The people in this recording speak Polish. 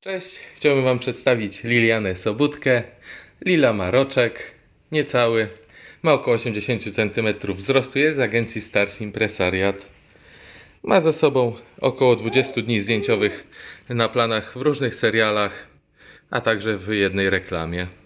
Cześć, chciałbym Wam przedstawić Lilianę Sobudkę. Lila ma roczek, niecały, ma około 80 cm wzrostu, jest z agencji Stars Impresariat. Ma za sobą około 20 dni zdjęciowych na planach w różnych serialach, a także w jednej reklamie.